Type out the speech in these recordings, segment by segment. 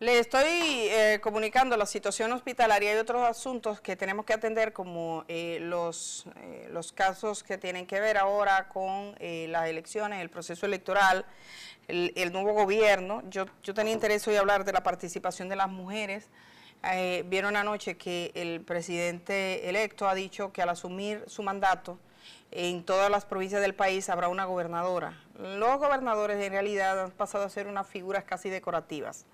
Le estoy eh, comunicando la situación hospitalaria y otros asuntos que tenemos que atender como eh, eh, los, casos que tienen que ver ahora con las elecciones, el proceso electoral, el, el nuevo gobierno. Yo, yo, tenía interés hoy hablar de la participación de las mujeres. vieron anoche que el presidente electo ha dicho que al asumir su mandato en todas las provincias del país habrá una gobernadora. Los gobernadores en realidad han pasado a ser unas figuras casi decorativas.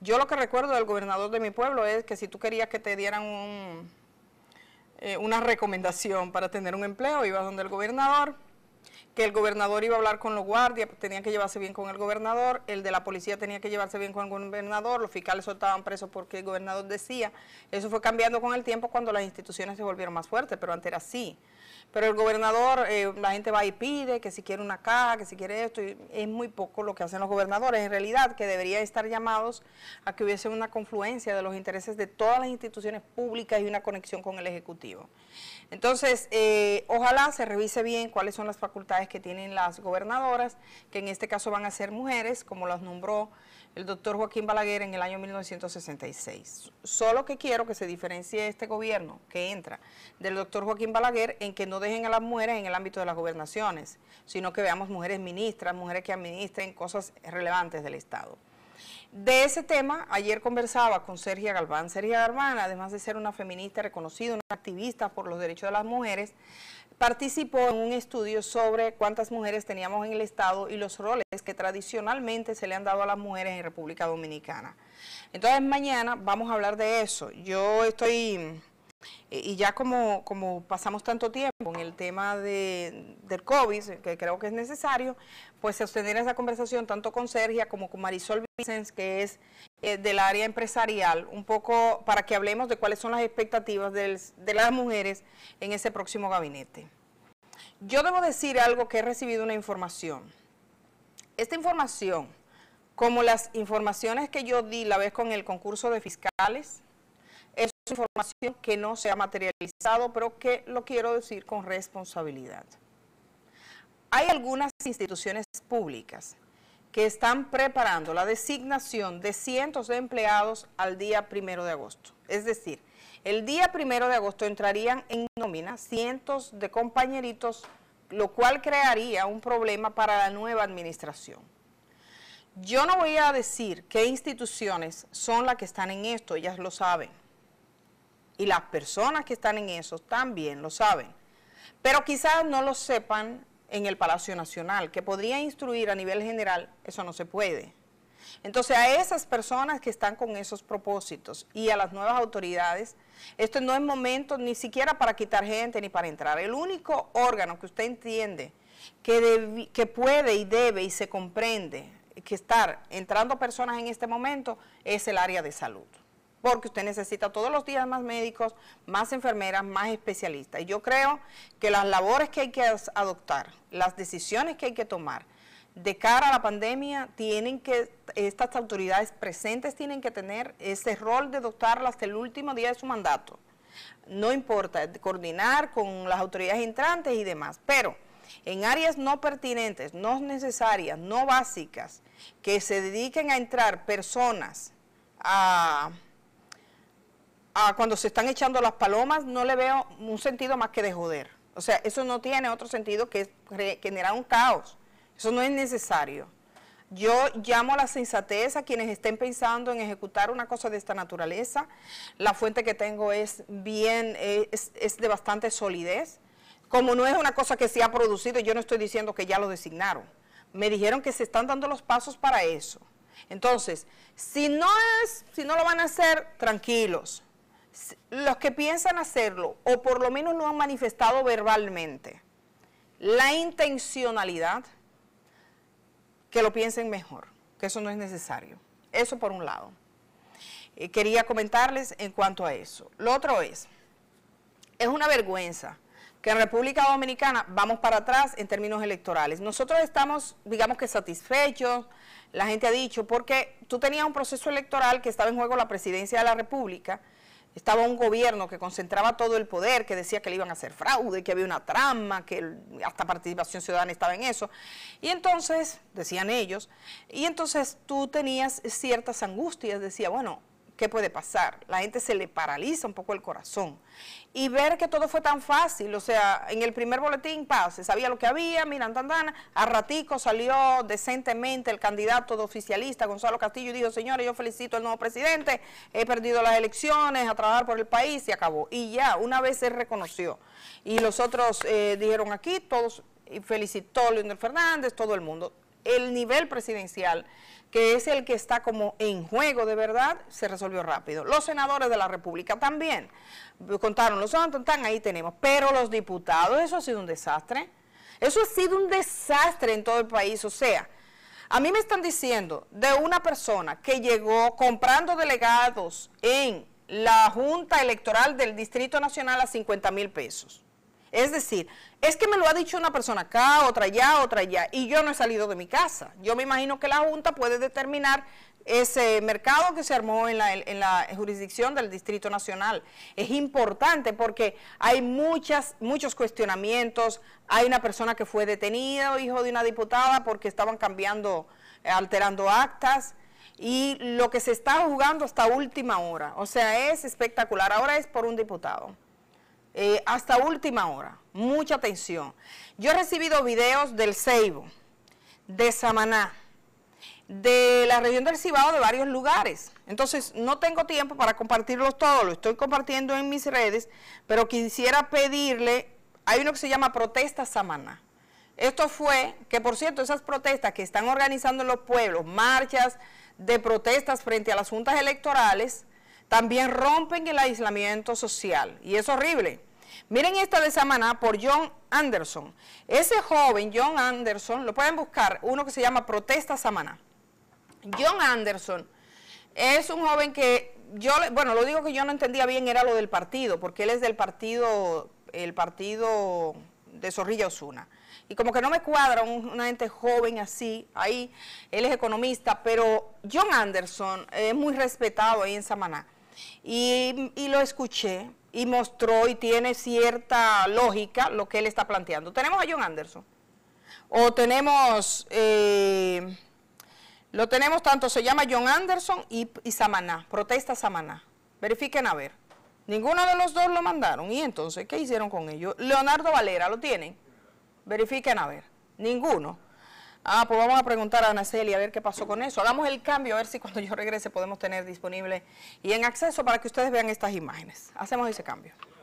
Yo lo que recuerdo del gobernador de mi pueblo es que si tú querías que te dieran eh, una recomendación para tener un empleo, ibas donde el gobernador, que el gobernador iba a hablar con los guardias, pues, tenía que llevarse bien con el gobernador, el de la policía tenía que llevarse bien con el gobernador, los fiscales soltaban presos porque el gobernador decía, eso fue cambiando con el tiempo cuando las instituciones se volvieron más fuertes, pero antes era así. Pero el gobernador, eh, la gente va y pide que si quiere una caja, que si quiere esto, y es muy poco lo que hacen los gobernadores. En realidad, que deberían estar llamados a que hubiese una confluencia de los intereses de todas las instituciones públicas y una conexión con el Ejecutivo. Entonces, eh, ojalá se revise bien cuáles son las facultades que tienen las gobernadoras, que en este caso van a ser mujeres, como las nombró el doctor Joaquín Balaguer en el año 1966. Solo que quiero que se diferencie este gobierno que entra del doctor Joaquín Balaguer en que no dejen a las mujeres en el ámbito de las gobernaciones, sino que veamos mujeres ministras, mujeres que administren cosas relevantes del Estado. De ese tema, ayer conversaba con Sergia Galván. Sergia Galván, además de ser una feminista reconocida, una activista por los derechos de las mujeres, participó en un estudio sobre cuántas mujeres teníamos en el Estado y los roles que tradicionalmente se le han dado a las mujeres en República Dominicana. Entonces mañana vamos a hablar de eso. Yo estoy, eh, y ya como, como pasamos tanto tiempo en el tema de, del COVID, que creo que es necesario, pues sostener esa conversación tanto con Sergia como con Marisol Vicens, que es eh, del área empresarial, un poco para que hablemos de cuáles son las expectativas de las mujeres en ese próximo gabinete. Yo debo decir algo que he recibido una información. Esta información, como las informaciones que yo di la vez con el concurso de fiscales, es información que no se ha materializado, pero que lo quiero decir con responsabilidad. Hay algunas instituciones públicas que están preparando la designación de cientos de empleados al día primero de agosto. Es decir, el día primero de agosto entrarían en nómina cientos de compañeritos, lo cual crearía un problema para la nueva administración. Yo no voy a decir qué instituciones son las que están en esto, ellas lo saben. Y las personas que están en eso también lo saben. Pero quizás no lo sepan en el Palacio Nacional, que podría instruir a nivel general, eso no se puede. Entonces a esas personas que están con esos propósitos y a las nuevas autoridades, esto no es momento ni siquiera para quitar gente ni para entrar. El único órgano que usted entiende que, que puede y debe y se comprende que estar entrando personas en este momento es el área de salud porque usted necesita todos los días más médicos, más enfermeras, más especialistas. Y yo creo que las labores que hay que adoptar, las decisiones que hay que tomar, de cara a la pandemia, tienen que, estas autoridades presentes tienen que tener ese rol de adoptarlas hasta el último día de su mandato. No importa, coordinar con las autoridades entrantes y demás, pero en áreas no pertinentes, no necesarias, no básicas, que se dediquen a entrar personas a cuando se están echando las palomas, no le veo un sentido más que de joder. O sea, eso no tiene otro sentido que generar un caos. Eso no es necesario. Yo llamo a la sensatez a quienes estén pensando en ejecutar una cosa de esta naturaleza. La fuente que tengo es bien, es, de bastante solidez. Como no es una cosa que se ha producido, yo no estoy diciendo que ya lo designaron. Me dijeron que se están dando los pasos para eso. Entonces, si no es, si no lo van a hacer, tranquilos los que piensan hacerlo, o por lo menos no han manifestado verbalmente, la intencionalidad, que lo piensen mejor, que eso no es necesario. Eso por un lado. Eh, quería comentarles en cuanto a eso. Lo otro es, es una vergüenza que en República Dominicana vamos para atrás en términos electorales. Nosotros estamos, digamos que satisfechos, la gente ha dicho, porque tú tenías un proceso electoral que estaba en juego la presidencia de la República, estaba un gobierno que concentraba todo el poder, que decía que le iban a hacer fraude, que había una trama, que hasta participación ciudadana estaba en eso. Y entonces, decían ellos, y entonces tú tenías ciertas angustias, decía, bueno, ¿Qué puede pasar? La gente se le paraliza un poco el corazón. Y ver que todo fue tan fácil, o sea, en el primer boletín, pase, sabía lo que había, miran, tan, a ratico salió decentemente el candidato de oficialista, Gonzalo Castillo, y dijo, señores, yo felicito al nuevo presidente, he perdido las elecciones, a trabajar por el país, y acabó. Y ya, una vez se reconoció. Y los otros eh, dijeron aquí, todos, y felicitó Leonel Fernández, todo el mundo el nivel presidencial, que es el que está como en juego de verdad, se resolvió rápido. Los senadores de la República también contaron los santos, ahí tenemos, pero los diputados, eso ha sido un desastre. Eso ha sido un desastre en todo el país, o sea, a mí me están diciendo de una persona que llegó comprando delegados en la Junta Electoral del Distrito Nacional a 50 mil pesos es decir, es que me lo ha dicho una persona acá, otra allá, otra allá, y yo no he salido de mi casa. Yo me imagino que la Junta puede determinar ese mercado que se armó en la, jurisdicción del Distrito Nacional. Es importante porque hay muchas, muchos cuestionamientos. Hay una persona que fue detenida, hijo de una diputada, porque estaban cambiando, eh, alterando actas. Y lo que se está jugando hasta última hora. O sea, es espectacular. Ahora es por un diputado. Eh, hasta última hora. Mucha atención. Yo he recibido videos del Ceibo, de Samaná, de la región del Cibao, de varios lugares. Entonces, no tengo tiempo para compartirlos todos, lo estoy compartiendo en mis redes, pero quisiera pedirle, hay uno que se llama Protesta Samaná. Esto fue, que por cierto, esas protestas que están organizando en los pueblos, marchas de protestas frente a las juntas electorales, también rompen el aislamiento social y es horrible. Miren esta de Samaná por John Anderson. Ese joven, John Anderson, lo pueden buscar, uno que se llama Protesta Samaná. John Anderson es un joven que yo, bueno, lo digo que yo no entendía bien era lo del partido, porque él es del partido, el partido de Zorrilla Osuna. Y como que no me cuadra un, una gente joven así, ahí, él es economista, pero John Anderson es muy respetado ahí en Samaná y, y lo escuché y mostró y tiene cierta lógica lo que él está planteando. Tenemos a John Anderson o tenemos, eh, lo tenemos tanto, se llama John Anderson y, y Samaná, protesta Samaná. Verifiquen a ver. Ninguno de los dos lo mandaron. ¿Y entonces qué hicieron con ellos? Leonardo Valera, ¿lo tienen? Verifiquen a ver. Ninguno. Ah, pues vamos a preguntar a Anaceli a ver qué pasó con eso. Hagamos el cambio, a ver si cuando yo regrese podemos tener disponible y en acceso para que ustedes vean estas imágenes. Hacemos ese cambio.